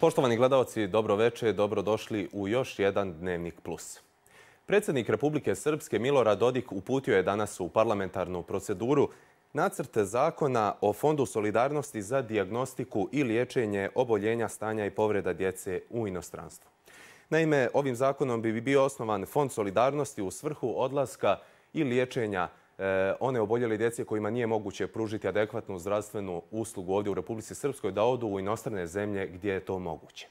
Poštovani gledalci, dobroveče, dobrodošli u još jedan Dnevnik Plus. Predsjednik Republike Srpske Milorad Dodik uputio je danas u parlamentarnu proceduru nacrte zakona o Fondu solidarnosti za diagnostiku i liječenje oboljenja stanja i povreda djece u inostranstvu. Naime, ovim zakonom bi bio osnovan Fond solidarnosti u svrhu odlaska i liječenja djece E, one oboljele djece kojima nije moguće pružiti adekvatnu zdravstvenu uslugu ovdje u Republici Srpskoj da odu u inostrane zemlje gdje je to moguće.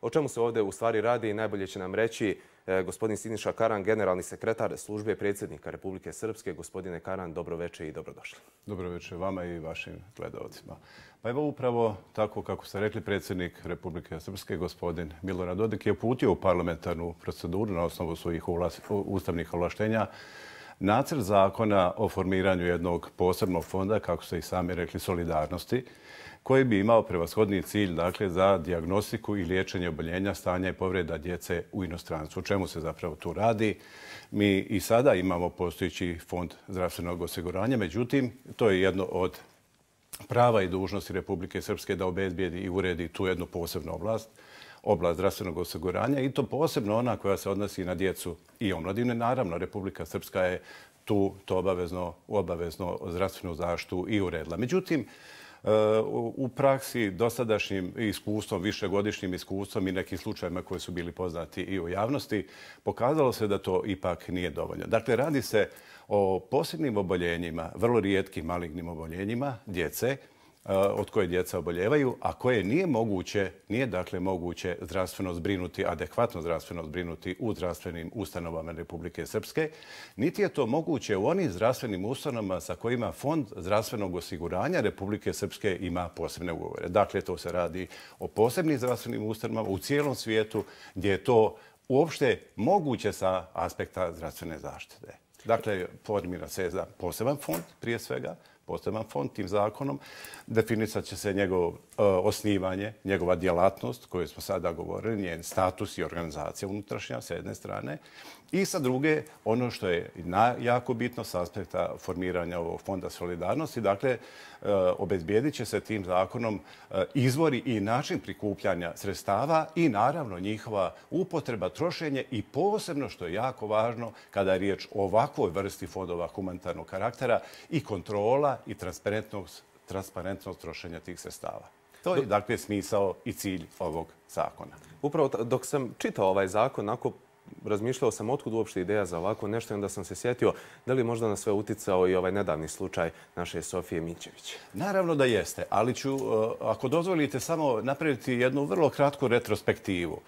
O čemu se ovdje u stvari radi najbolje će nam reći e, gospodin Siniša Karan, generalni sekretar službe predsjednika Republike Srpske. Gospodine Karan, dobroveče i dobrodošli. Dobroveče vama i vašim gledalcima. Pa evo upravo tako kako ste rekli, predsjednik Republike Srpske, gospodin Milorad Dodik, je uputio u parlamentarnu proceduru na osnovu svojih ulas, ustavnih ovlaštenja nacrt zakona o formiranju jednog posebnog fonda, kako ste i sami rekli, solidarnosti, koji bi imao prevashodni cilj dakle, za diagnostiku i liječenje oboljenja stanja i povreda djece u inostranstvu. U čemu se zapravo tu radi? Mi i sada imamo postojići fond zdravstvenog osiguranja, međutim, to je jedno od prava i dužnosti Republike Srpske da obezbijedi i uredi tu jednu posebnu oblast oblast zdravstvenog osiguranja i to posebno ona koja se odnosi na djecu i omladine. Naravno, Republika Srpska je tu to obavezno, obavezno zdravstvenu zaštu i uredila. Međutim, e, u praksi dosadašnjim iskustvom, višegodišnjim iskustvom i nekim slučajima koji su bili poznati i u javnosti, pokazalo se da to ipak nije dovoljno. Dakle, radi se o posebnim oboljenjima, vrlo rijetkim malignim oboljenjima djece, Eh, od koje djeca oboljevaju, a koje nije moguće, nije dakle moguće zdravstveno zbrinuti, adekvatno zdravstveno zbrinuti u zdravstvenim ustanovama Republike Srpske, niti je to moguće u onim zdravstvenim ustanovama sa kojima Fond zdravstvenog osiguranja Republike Srpske ima posebne ugovore. Dakle, to se radi o posebnim zdravstvenim ustanovama u cijelom svijetu gdje je to uopšte moguće sa aspekta zdravstvene zaštite. Dakle, formira se za poseban fond, prije svega, poseban fond tim zakonom. Definisat će se njegovo e, osnivanje, njegova djelatnost koju smo sada govorili, njen status i organizacija unutrašnja s jedne strane. I sa druge, ono što je jako bitno s aspekta formiranja ovog fonda solidarnosti, dakle, e, obezbijedit će se tim zakonom e, izvori i način prikupljanja sredstava i naravno njihova upotreba, trošenje i posebno što je jako važno kada je riječ o ovakvoj vrsti fondova humanitarnog karaktera i kontrola i transparentnog, transparentnog trošenja tih sredstava. To je, dakle, smisao i cilj ovog zakona. Upravo dok sam čitao ovaj zakon, ako razmišljao sam otkud uopšte ideja za ovako nešto i onda sam se sjetio da li je možda na sve uticao i ovaj nedavni slučaj naše Sofije Mićević. Naravno da jeste, ali ću, e, ako dozvolite, samo napraviti jednu vrlo kratku retrospektivu.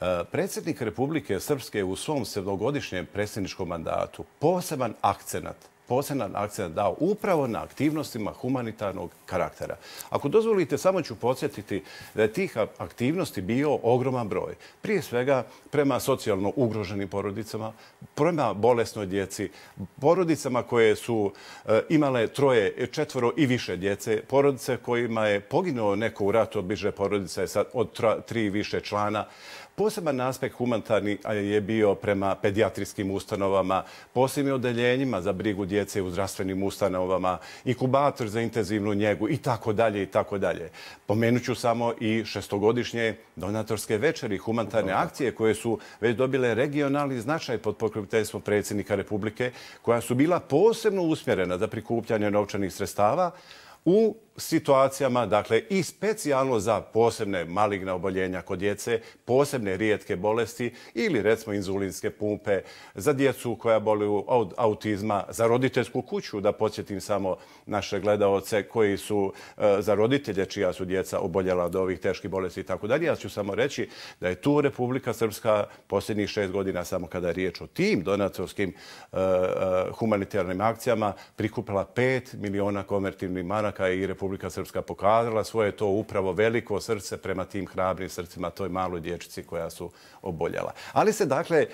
E, predsjednik Republike Srpske u svom sedmogodišnjem predsjedničkom mandatu poseban akcenat posebnan akcent dao upravo na aktivnostima humanitarnog karaktera. Ako dozvolite, samo ću podsjetiti da je tih aktivnosti bio ogroman broj. Prije svega prema socijalno ugroženim porodicama, prema bolesnoj djeci, porodicama koje su e, imale troje, e, četvoro i više djece, porodice kojima je poginuo neko u ratu od biže porodice od tri više člana, Poseban aspekt humanitarni je bio prema pediatrijskim ustanovama, posebnim odeljenjima za brigu djece u zdravstvenim ustanovama, inkubator za intenzivnu njegu i tako dalje i tako dalje. Pomenuću samo i šestogodišnje donatorske večeri, humanitarne akcije koje su već dobile regionalni značaj pod pokroviteljstvom predsjednika Republike, koja su bila posebno usmjerena za prikupljanje novčanih sredstava, u situacijama, dakle i specijalno za posebne maligne oboljenja kod djece, posebne rijetke bolesti ili recimo inzulinske pumpe za djecu koja boli od autizma, za roditeljsku kuću, da podsjetim samo naše gledaoce koji su e, za roditelje čija su djeca oboljela od ovih teških bolesti i tako dalje. Ja ću samo reći da je tu Republika Srpska posljednjih šest godina samo kada je riječ o tim donatorskim e, e, humanitarnim akcijama prikupila 5 miliona konvertivnih maraka Bošnjaka i Republika Srpska pokazala svoje to upravo veliko srce prema tim hrabrim srcima toj maloj dječici koja su oboljela. Ali se dakle e,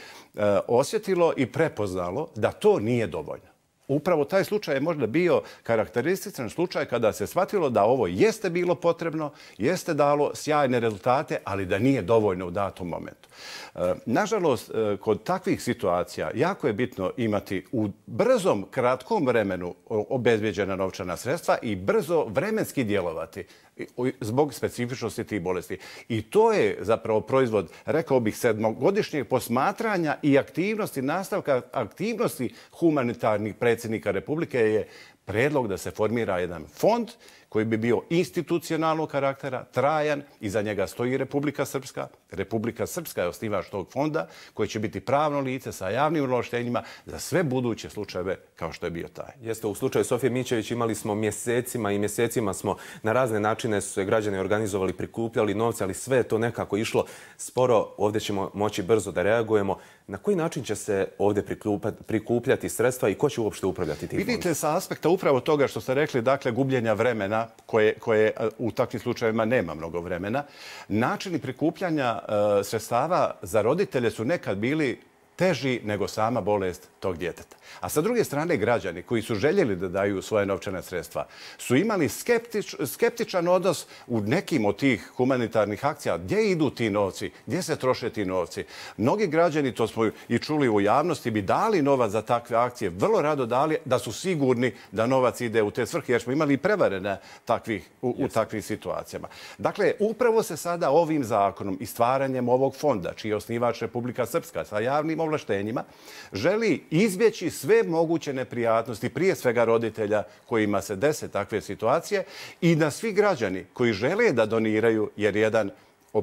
osjetilo i prepoznalo da to nije dovoljno upravo taj slučaj je možda bio karakterističan slučaj kada se shvatilo da ovo jeste bilo potrebno, jeste dalo sjajne rezultate, ali da nije dovoljno u datom momentu. E, nažalost, e, kod takvih situacija jako je bitno imati u brzom, kratkom vremenu obezbjeđena novčana sredstva i brzo vremenski djelovati zbog specifičnosti tih bolesti. I to je zapravo proizvod, rekao bih, sedmogodišnjeg posmatranja i aktivnosti, nastavka aktivnosti humanitarnih predstavlja predsjednika Republike je predlog da se formira jedan fond koji bi bio institucionalnog karaktera, trajan, i za njega stoji Republika Srpska. Republika Srpska je osnivač tog fonda koji će biti pravno lice sa javnim uloštenjima za sve buduće slučajeve kao što je bio taj. Jeste, u slučaju Sofije Mićević imali smo mjesecima i mjesecima smo na razne načine su se građani organizovali, prikupljali novce, ali sve je to nekako išlo sporo. Ovdje ćemo moći brzo da reagujemo. Na koji način će se ovdje prikupljati sredstva i ko će uopšte upravljati tim? Vidite, sa aspekta upravo toga što ste rekli, dakle, gubljenja vremena, vremena, koje, koje e, u takvim slučajevima nema mnogo vremena. Načini prikupljanja e, sredstava za roditelje su nekad bili teži nego sama bolest tog djeteta. A sa druge strane, građani koji su željeli da daju svoje novčane sredstva su imali skeptičan odnos u nekim od tih humanitarnih akcija. Gdje idu ti novci? Gdje se troše ti novci? Mnogi građani, to smo i čuli u javnosti, bi dali novac za takve akcije, vrlo rado dali da su sigurni da novac ide u te svrhe, jer smo imali i prevarene takvih, u, takvih situacijama. Dakle, upravo se sada ovim zakonom i stvaranjem ovog fonda, čiji je osnivač Republika Srpska sa javnim ovlaštenjima, želi izbjeći sve moguće neprijatnosti, prije svega roditelja kojima se dese takve situacije i na svi građani koji žele da doniraju, jer jedan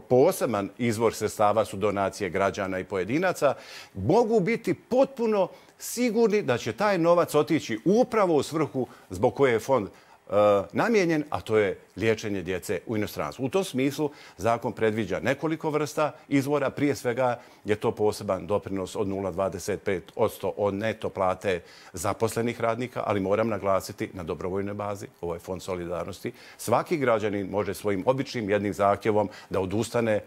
poseban izvor sredstava su donacije građana i pojedinaca, mogu biti potpuno sigurni da će taj novac otići upravo u svrhu zbog koje je fond Eh, namjenjen, a to je liječenje djece u inostranstvu. U tom smislu zakon predviđa nekoliko vrsta izvora. Prije svega je to poseban doprinos od 0,25 od neto plate zaposlenih radnika, ali moram naglasiti na dobrovoljnoj bazi, ovaj fond solidarnosti, svaki građanin može svojim običnim jednim zahtjevom da odustane eh,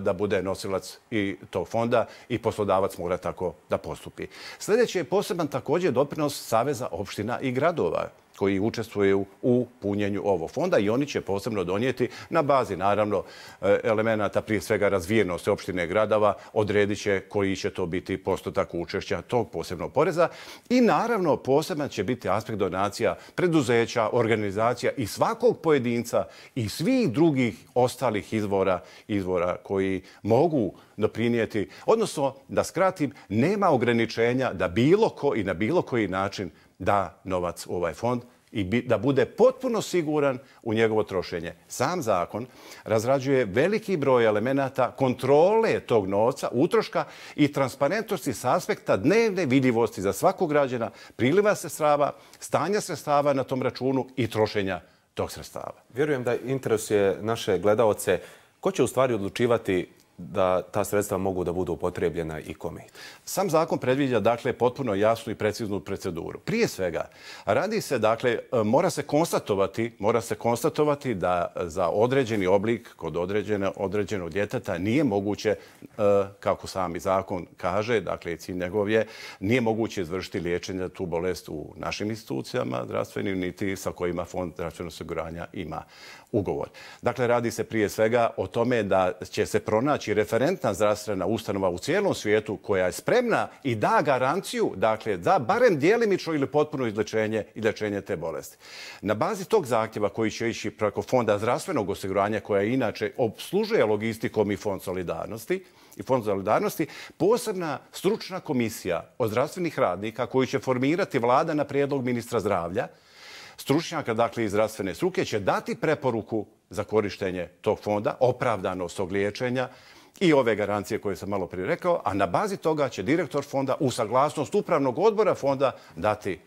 da bude nosilac i tog fonda i poslodavac mora tako da postupi. Sljedeći je poseban također doprinos Saveza opština i gradova koji učestvuju u punjenju ovog fonda i oni će posebno donijeti na bazi, naravno, e, elemenata prije svega razvijenosti opštine gradava, odredit će koji će to biti postotak učešća tog posebnog poreza i naravno poseban će biti aspekt donacija preduzeća, organizacija i svakog pojedinca i svih drugih ostalih izvora, izvora koji mogu doprinijeti. Odnosno, da skratim, nema ograničenja da bilo ko i na bilo koji način da novac u ovaj fond i da bude potpuno siguran u njegovo trošenje. Sam zakon razrađuje veliki broj elemenata kontrole tog novca, utroška i transparentnosti s aspekta dnevne vidljivosti za svakog građana, priliva srava, stanja sredstava na tom računu i trošenja tog sredstava. Vjerujem da interesuje naše gledaoce ko će u stvari odlučivati da ta sredstva mogu da budu upotrebljena i kome Sam zakon predviđa dakle, potpuno jasnu i preciznu proceduru. Prije svega, radi se, dakle, e, mora se konstatovati, mora se konstatovati da e, za određeni oblik kod određene, određenog djeteta nije moguće, e, kako sam i zakon kaže, dakle, i cilj njegov je, nije moguće izvršiti liječenje tu bolest u našim institucijama zdravstvenim, niti sa kojima Fond zdravstvenog osiguranja ima ugovor. Dakle, radi se prije svega o tome da će se pronaći znači referentna zdravstvena ustanova u cijelom svijetu koja je spremna i da garanciju, dakle, da barem dijelimično ili potpuno izlečenje, izlečenje te bolesti. Na bazi tog zahtjeva koji će ići preko Fonda zdravstvenog osiguranja koja inače obslužuje logistikom i Fond solidarnosti, i Fond solidarnosti, posebna stručna komisija od zdravstvenih radnika koju će formirati vlada na prijedlog ministra zdravlja, stručnjaka dakle, iz zdravstvene struke će dati preporuku za korištenje tog fonda, opravdanost tog liječenja i ove garancije koje sam malo prije rekao, a na bazi toga će direktor fonda u saglasnost upravnog odbora fonda dati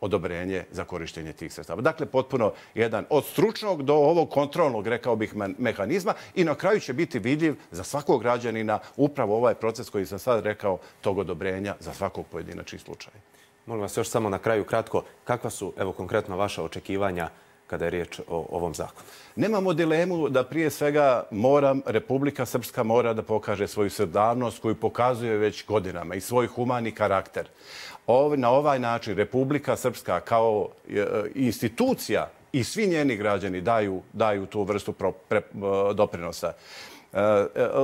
odobrenje za korištenje tih sredstava. Dakle, potpuno jedan od stručnog do ovog kontrolnog, rekao bih, mehanizma i na kraju će biti vidljiv za svakog građanina upravo ovaj proces koji sam sad rekao tog odobrenja za svakog pojedinačni slučaj. Molim vas još samo na kraju kratko, kakva su evo, konkretno vaša očekivanja kada je riječ o ovom zakonu? Nemamo dilemu da prije svega moram, Republika Srpska mora da pokaže svoju srdavnost koju pokazuje već godinama i svoj humani karakter. Na ovaj način Republika Srpska kao e, institucija i svi njeni građani daju, daju tu vrstu e, doprinosa. E,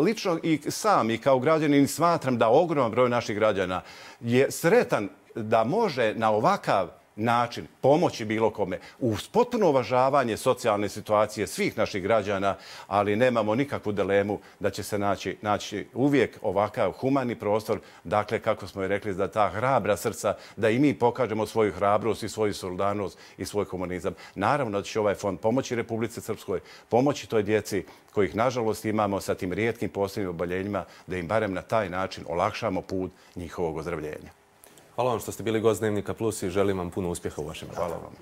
lično i sam i kao građanin smatram da ogroman broj naših građana je sretan da može na ovakav način pomoći bilo kome uz potpuno uvažavanje socijalne situacije svih naših građana, ali nemamo nikakvu dilemu da će se naći, naći uvijek ovakav humani prostor, dakle, kako smo i rekli, da ta hrabra srca, da i mi pokažemo svoju hrabrost i svoju solidarnost i svoj humanizam. Naravno da će ovaj fond pomoći Republice Srpskoj, pomoći toj djeci kojih, nažalost, imamo sa tim rijetkim posljednim oboljenjima, da im barem na taj način olakšamo put njihovog ozdravljenja. Hvala vam što ste bili gost Dnevnika Plus i želim vam puno uspjeha u vašem radu. Hvala vam.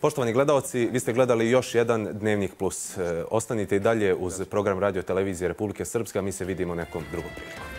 Poštovani gledalci, vi ste gledali još jedan Dnevnik Plus. E, ostanite i dalje uz program radio televizije Republike Srpske, a mi se vidimo nekom drugom prilikom.